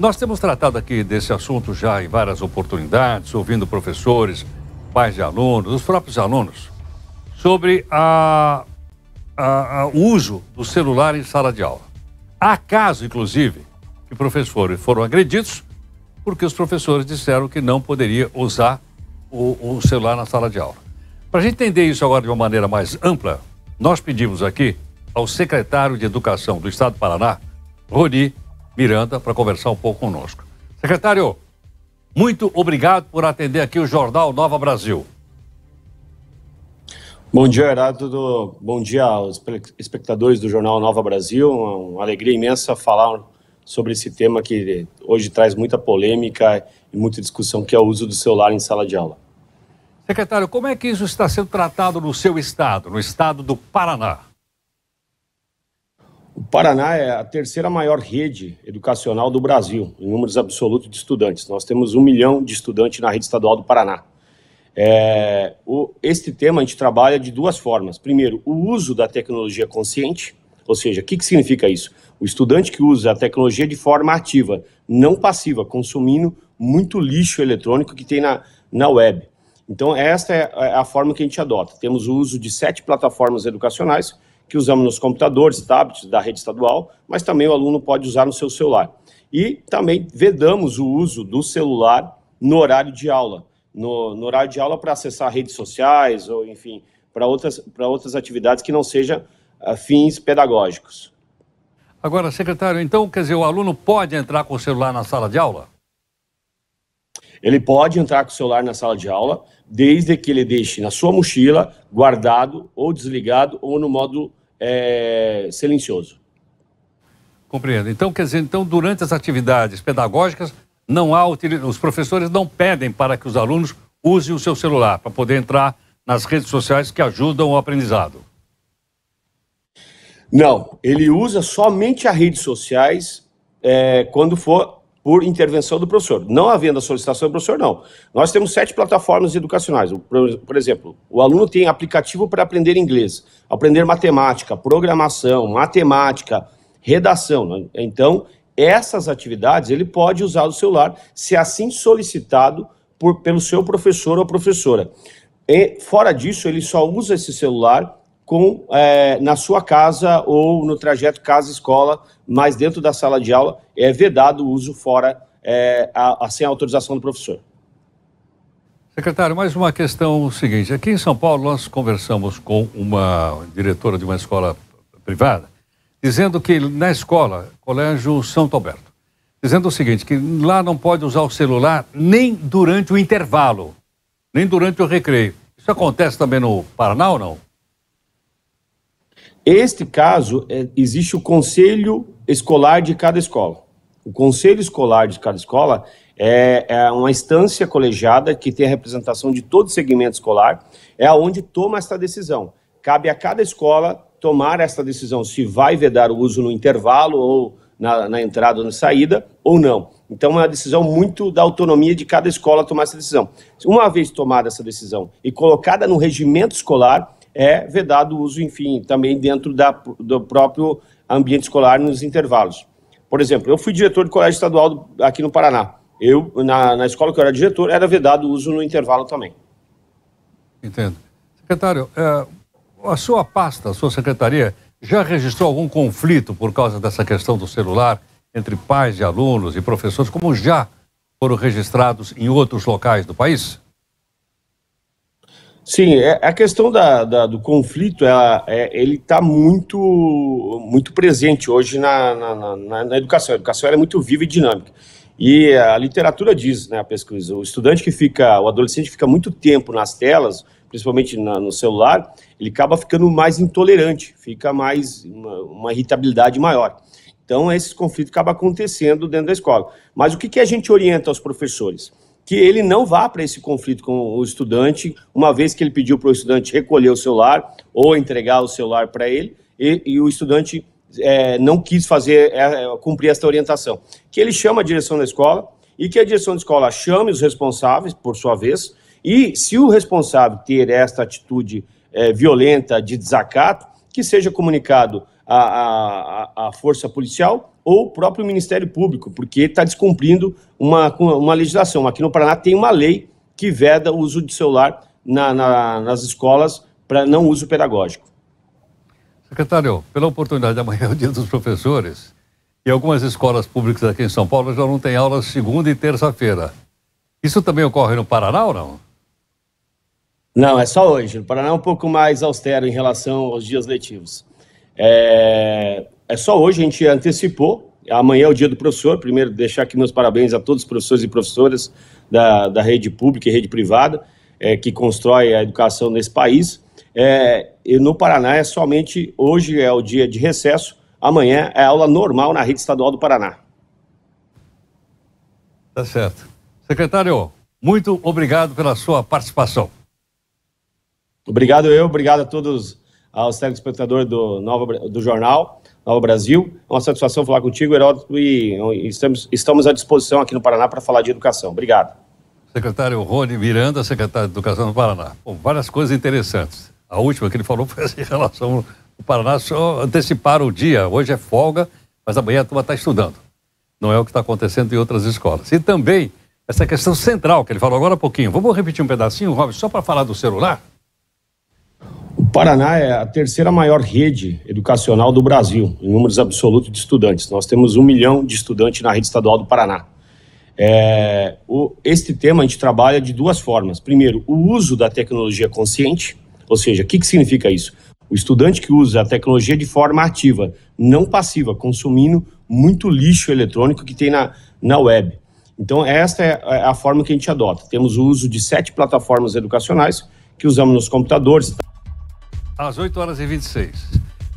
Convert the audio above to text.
Nós temos tratado aqui desse assunto já em várias oportunidades, ouvindo professores, pais de alunos, os próprios alunos, sobre a, a, a, o uso do celular em sala de aula. Há casos, inclusive, que professores foram agredidos porque os professores disseram que não poderia usar o, o celular na sala de aula. Para a gente entender isso agora de uma maneira mais ampla, nós pedimos aqui ao secretário de Educação do Estado do Paraná, Roni Miranda para conversar um pouco conosco. Secretário, muito obrigado por atender aqui o Jornal Nova Brasil. Bom dia, Heraldo. Bom dia aos espectadores do Jornal Nova Brasil. Uma alegria imensa falar sobre esse tema que hoje traz muita polêmica e muita discussão, que é o uso do celular em sala de aula. Secretário, como é que isso está sendo tratado no seu estado, no estado do Paraná? O Paraná é a terceira maior rede educacional do Brasil, em números absolutos de estudantes. Nós temos um milhão de estudantes na rede estadual do Paraná. É, o, este tema a gente trabalha de duas formas. Primeiro, o uso da tecnologia consciente, ou seja, o que, que significa isso? O estudante que usa a tecnologia de forma ativa, não passiva, consumindo muito lixo eletrônico que tem na, na web. Então, esta é a é forma que a gente adota. Temos o uso de sete plataformas educacionais, que usamos nos computadores, tablets da rede estadual, mas também o aluno pode usar no seu celular. E também vedamos o uso do celular no horário de aula. No, no horário de aula para acessar redes sociais ou, enfim, para outras, outras atividades que não sejam uh, fins pedagógicos. Agora, secretário, então, quer dizer, o aluno pode entrar com o celular na sala de aula? Ele pode entrar com o celular na sala de aula, desde que ele deixe na sua mochila, guardado ou desligado ou no modo é, silencioso. Compreendo. Então, quer dizer, então, durante as atividades pedagógicas, não há os professores não pedem para que os alunos usem o seu celular para poder entrar nas redes sociais que ajudam o aprendizado. Não, ele usa somente as redes sociais é, quando for por intervenção do professor. Não havendo a solicitação do professor, não. Nós temos sete plataformas educacionais. Por exemplo, o aluno tem aplicativo para aprender inglês, aprender matemática, programação, matemática, redação. Né? Então, essas atividades ele pode usar o celular, se assim solicitado por, pelo seu professor ou professora. E, fora disso, ele só usa esse celular com é, na sua casa ou no trajeto casa-escola, mas dentro da sala de aula é vedado o uso fora, é, a, a, sem autorização do professor. Secretário, mais uma questão seguinte. Aqui em São Paulo, nós conversamos com uma diretora de uma escola privada, dizendo que na escola, Colégio Santo Alberto, dizendo o seguinte, que lá não pode usar o celular nem durante o intervalo, nem durante o recreio. Isso acontece também no Paraná ou não? Este caso, é, existe o conselho escolar de cada escola. O conselho escolar de cada escola é, é uma instância colegiada que tem a representação de todo segmento escolar, é onde toma esta decisão. Cabe a cada escola tomar esta decisão, se vai vedar o uso no intervalo ou na, na entrada ou na saída, ou não. Então, é uma decisão muito da autonomia de cada escola tomar essa decisão. Uma vez tomada essa decisão e colocada no regimento escolar, é vedado o uso, enfim, também dentro da, do próprio ambiente escolar nos intervalos. Por exemplo, eu fui diretor de colégio estadual aqui no Paraná. Eu, na, na escola que eu era diretor, era vedado o uso no intervalo também. Entendo. Secretário, é, a sua pasta, a sua secretaria, já registrou algum conflito por causa dessa questão do celular entre pais de alunos e professores, como já foram registrados em outros locais do país? Sim, é, é, a questão da, da, do conflito, ela, é, ele está muito, muito presente hoje na, na, na, na educação. A educação é muito viva e dinâmica. E a literatura diz, né, a pesquisa, o estudante que fica, o adolescente que fica muito tempo nas telas, principalmente na, no celular, ele acaba ficando mais intolerante, fica mais uma, uma irritabilidade maior. Então, esses conflitos acabam acontecendo dentro da escola. Mas o que, que a gente orienta aos professores? que ele não vá para esse conflito com o estudante, uma vez que ele pediu para o estudante recolher o celular ou entregar o celular para ele, e, e, o estudante é, não quis fazer é, é, cumprir esta orientação. Que ele chama a direção da escola e que a direção da escola chame os responsáveis, por sua vez, e se o responsável ter esta atitude é, violenta de desacato, que seja comunicado a, a, a força policial ou o próprio Ministério Público, porque está descumprindo uma, uma legislação. Aqui no Paraná tem uma lei que veda o uso de celular na, na, nas escolas para não uso pedagógico. Secretário, pela oportunidade, amanhã é o dia dos professores e algumas escolas públicas aqui em São Paulo já não têm aulas segunda e terça-feira. Isso também ocorre no Paraná ou não? Não, é só hoje. O Paraná é um pouco mais austero em relação aos dias letivos. É, é só hoje, a gente antecipou. Amanhã é o dia do professor. Primeiro, deixar aqui meus parabéns a todos os professores e professoras da, da rede pública e rede privada é, que constrói a educação nesse país. É, e no Paraná é somente hoje é o dia de recesso, amanhã é aula normal na rede estadual do Paraná. Tá certo. Secretário, muito obrigado pela sua participação. Obrigado eu, obrigado a todos aos telespectadores do, Nova, do jornal Nova Brasil. É uma satisfação falar contigo, Heródoto, e estamos, estamos à disposição aqui no Paraná para falar de educação. Obrigado. Secretário Rony Miranda, secretário de Educação do Paraná. Bom, várias coisas interessantes. A última que ele falou foi em relação ao Paraná, só antecipar o dia. Hoje é folga, mas amanhã a turma está estudando. Não é o que está acontecendo em outras escolas. E também essa questão central que ele falou agora há pouquinho. Vamos repetir um pedacinho, Robson, só para falar do celular? Paraná é a terceira maior rede educacional do Brasil, em números absolutos de estudantes. Nós temos um milhão de estudantes na rede estadual do Paraná. É, o, este tema a gente trabalha de duas formas. Primeiro, o uso da tecnologia consciente, ou seja, o que, que significa isso? O estudante que usa a tecnologia de forma ativa, não passiva, consumindo muito lixo eletrônico que tem na, na web. Então, esta é a é forma que a gente adota. Temos o uso de sete plataformas educacionais que usamos nos computadores às 8 horas e 26.